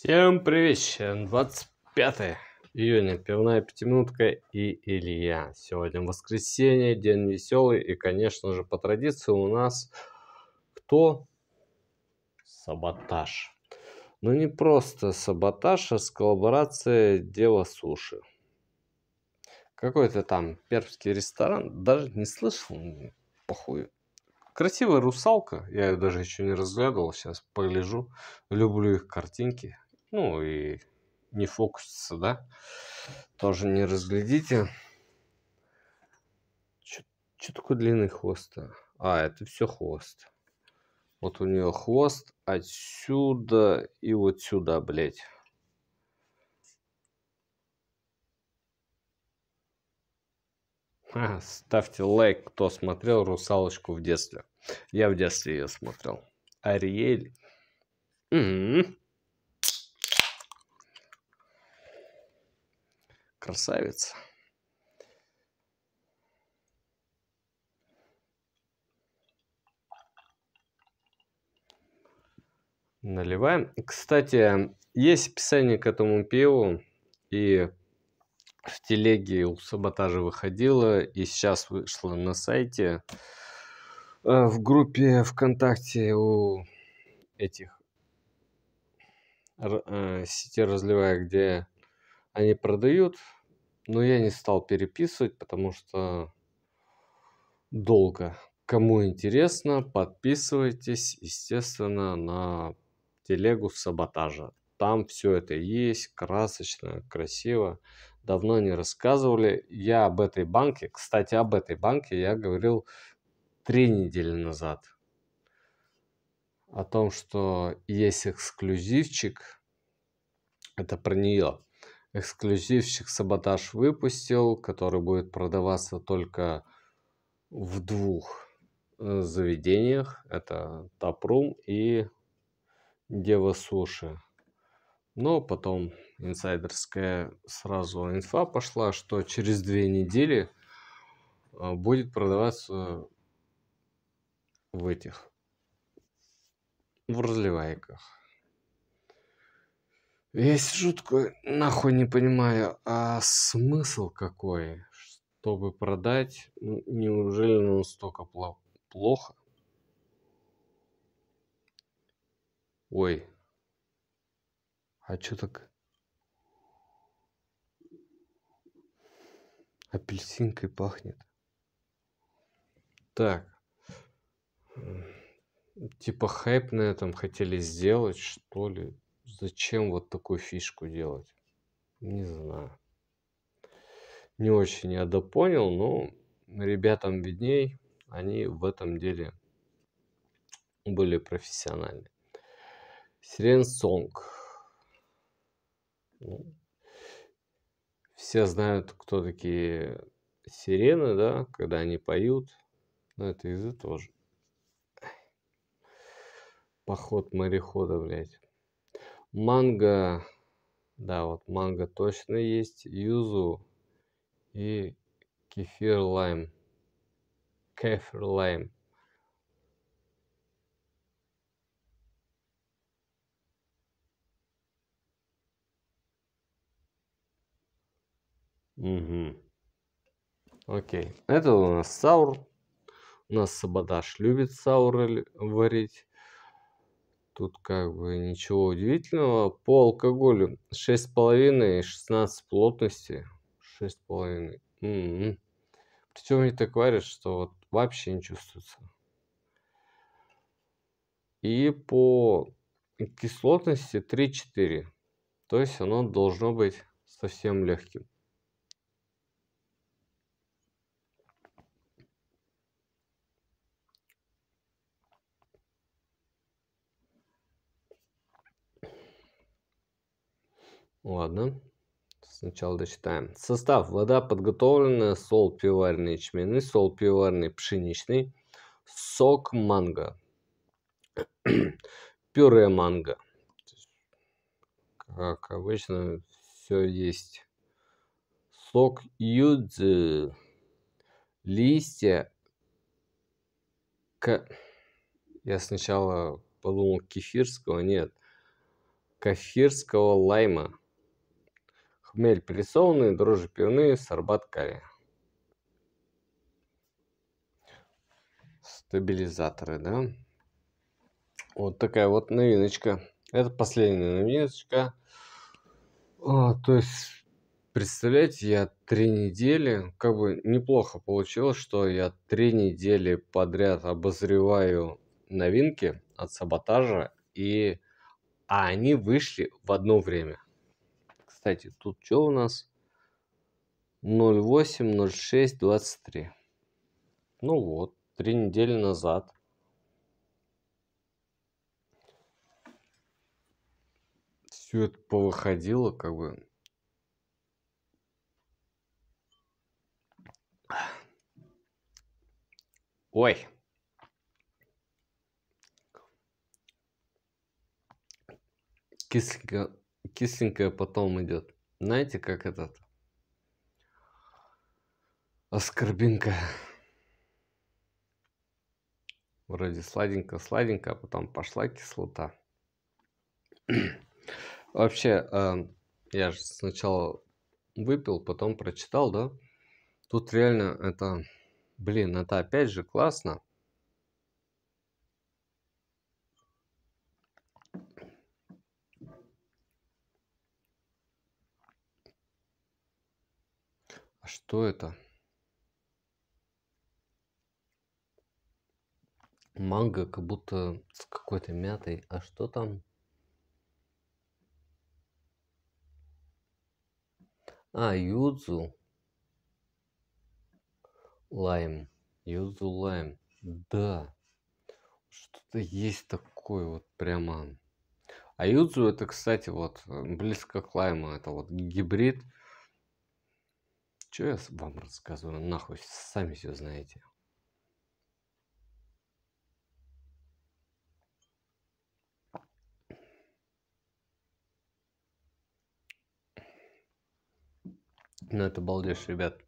Всем привет! 25 июня, пивная пятиминутка и Илья. Сегодня воскресенье, день веселый и, конечно же, по традиции у нас кто? Саботаж. Но ну, не просто саботаж, а с коллаборацией Дева Суши. Какой-то там пермский ресторан, даже не слышал, ну, похуй. Красивая русалка, я ее даже еще не разглядывал, сейчас погляжу. Люблю их картинки, ну и не фокусится, да? Тоже не разглядите. Что такое длинный хвост? -то? А, это все хвост. Вот у нее хвост отсюда и вот сюда, блядь. А, ставьте лайк, кто смотрел «Русалочку» в детстве. Я в детстве ее смотрел. Ариэль. Угу. Красавица. Наливаем. Кстати, есть описание к этому пиву. И в телеге у саботажа выходило. И сейчас вышло на сайте. Э, в группе ВКонтакте у этих э, сети разливая, где они продают, но я не стал переписывать, потому что долго. Кому интересно, подписывайтесь, естественно, на телегу саботажа. Там все это есть, красочно, красиво. Давно не рассказывали. Я об этой банке, кстати, об этой банке я говорил три недели назад. О том, что есть эксклюзивчик, это про нее эксклюзивчик Саботаж выпустил, который будет продаваться только в двух э, заведениях. Это Тапрум и Дева Суши. Но потом инсайдерская сразу инфа пошла, что через две недели э, будет продаваться в этих в разливайках. Весь жутко нахуй не понимаю, а смысл какой, чтобы продать, ну, неужели настолько плохо? Ой, а чё так? Апельсинкой пахнет. Так. Типа хайп на этом хотели сделать, что ли? зачем вот такую фишку делать? Не знаю. Не очень я допонял, но ребятам видней, они в этом деле были профессиональны. Сирен Сонг. Ну, все знают, кто такие сирены, да, когда они поют. Но это из-за тоже. Поход морехода, блядь. Манго, да, вот манго точно есть, юзу и кефир лайм. Кефир лайм. Угу. Окей. Это у нас саур. У нас Сабадаш любит сауры варить. Тут как бы ничего удивительного. По алкоголю 6,5 и 16 плотности. 6,5. Угу. Причем они так варят, что вот вообще не чувствуется. И по кислотности 3-4. То есть оно должно быть совсем легким. Ладно. Сначала дочитаем. Состав. Вода подготовленная, сол пиварный ячменный, сол пиварный пшеничный, сок манго, пюре манго. Как обычно, все есть. Сок юдзи, листья. К... Я сначала подумал кефирского, нет. Кефирского лайма хмель прессованный, дрожжи пивные, сорбат карри. Стабилизаторы, да? Вот такая вот новиночка. Это последняя новиночка. А, то есть, представляете, я три недели, как бы неплохо получилось, что я три недели подряд обозреваю новинки от саботажа, и а они вышли в одно время. Кстати, тут что у нас? 08, 06, 23. Ну вот, три недели назад. Все это повыходило, как бы. Ой. Кисленько, кисленькое потом идет. Знаете, как этот? Оскорбинка. Вроде сладенько-сладенько, а потом пошла кислота. Вообще, э, я же сначала выпил, потом прочитал, да? Тут реально это... Блин, это опять же классно. А что это? Манго как будто с какой-то мятой. А что там? А, юдзу. Лайм. Юдзу лайм. Да. Что-то есть такое вот прямо. А юдзу это, кстати, вот э, близко к лайму. Это вот гибрид что я вам рассказываю? Ну, нахуй, сами все знаете. Ну, это балдеж, ребят.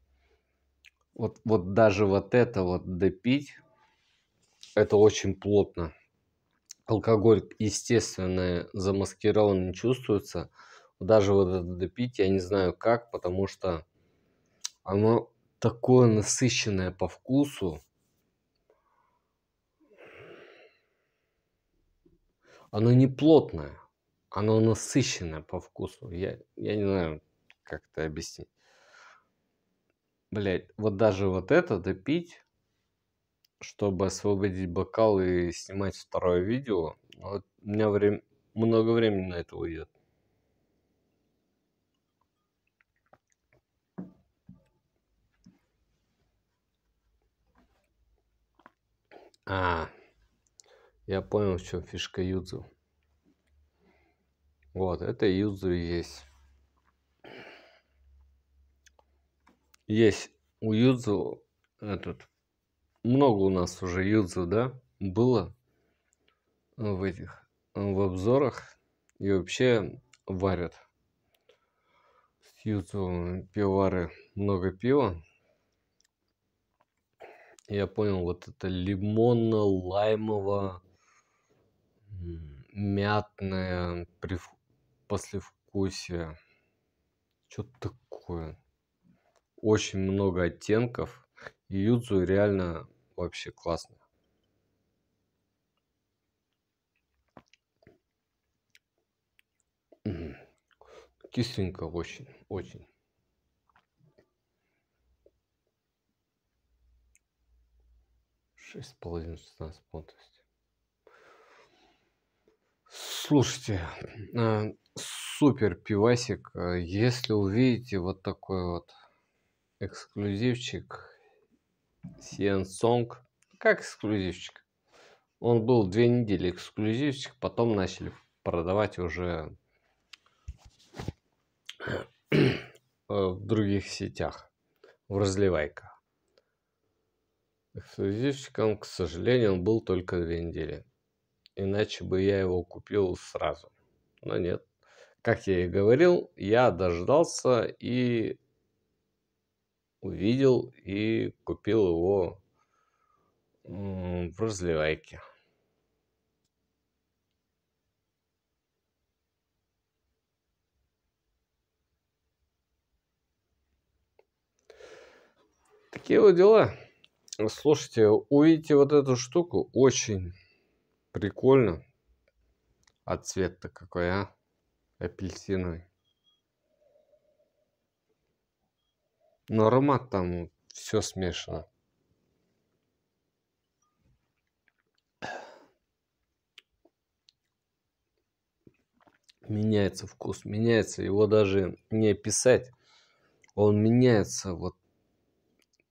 Вот, вот даже вот это вот допить, это очень плотно. Алкоголь, естественно, замаскирован не чувствуется. Даже вот это допить, я не знаю как, потому что оно такое насыщенное по вкусу. Оно не плотное, оно насыщенное по вкусу. Я, я не знаю, как это объяснить. Блять, вот даже вот это допить, чтобы освободить бокал и снимать второе видео, вот у меня время, много времени на это уйдет. А, я понял, в чем фишка юдзу. Вот, это юдзу и есть. Есть у юдзу этот... Много у нас уже юдзу, да, было в этих, в обзорах. И вообще варят с юдзу пивары много пива. Я понял, вот это лимонно-лаймово мятное прив... послевкусие. Что-то такое. Очень много оттенков. И юдзу реально вообще классно. Кисленько очень, очень. 6,5-16 плотности. Слушайте, а, супер пивасик. А если увидите вот такой вот эксклюзивчик Сиэн Сонг, как эксклюзивчик? Он был две недели эксклюзивчик, потом начали продавать уже э, в других сетях, в разливайка. Эксклюзивчиком, к сожалению, он был только две недели. Иначе бы я его купил сразу. Но нет. Как я и говорил, я дождался и увидел и купил его в разливайке. Такие вот дела. Э, слушайте, увидите вот эту штуку, очень прикольно. А цвет-то какой, а? Апельсиновый. Но аромат там все смешано. Меняется вкус, меняется. Его даже не описать. Он меняется вот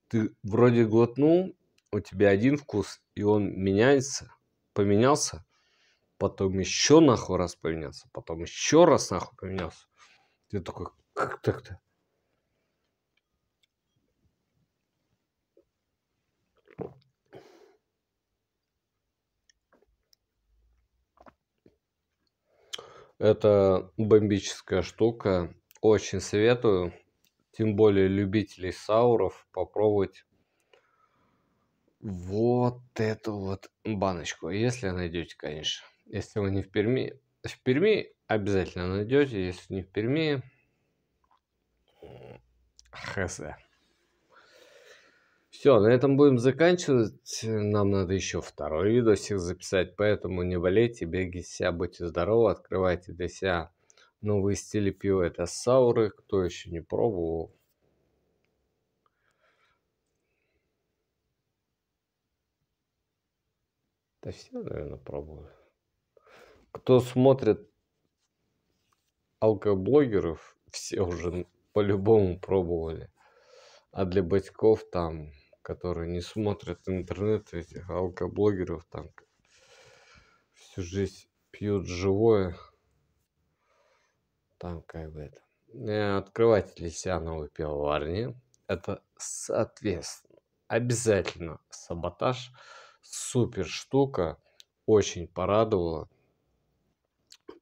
ты вроде глотнул, у тебя один вкус, и он меняется, поменялся, потом еще нахуй раз поменялся, потом еще раз нахуй поменялся. Ты такой, как так-то? Это бомбическая штука. Очень советую тем более любителей сауров, попробовать вот эту вот баночку. Если найдете, конечно. Если вы не в Перми, в Перми обязательно найдете. Если не в Перми, хз. Все, на этом будем заканчивать. Нам надо еще второй видосик записать, поэтому не болейте, бегите себя, будьте здоровы, открывайте для себя Новые стили пива это сауры. Кто еще не пробовал? Да все, наверное, пробовали. Кто смотрит алкоблогеров, все уже по-любому пробовали. А для батьков там, которые не смотрят интернет, этих алкоблогеров там всю жизнь пьют живое, там как бы это. Э, открывать Открыватели Сиановой пивоварни. Это, соответственно, обязательно саботаж. Супер штука. Очень порадовала.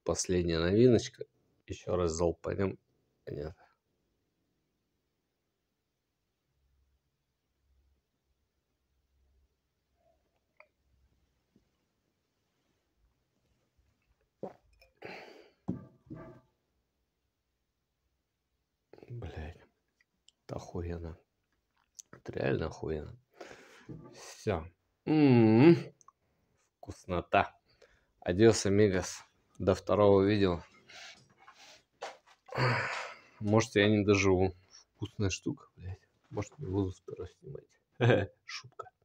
Последняя новиночка. Еще раз залпанем. Понятно. Это охуенно. Это реально охуенно. Все. М -м -м. Вкуснота. Адиос, амигос. До второго видео. Может, я не доживу. Вкусная штука, блядь. Может, не буду сперва снимать. Шутка.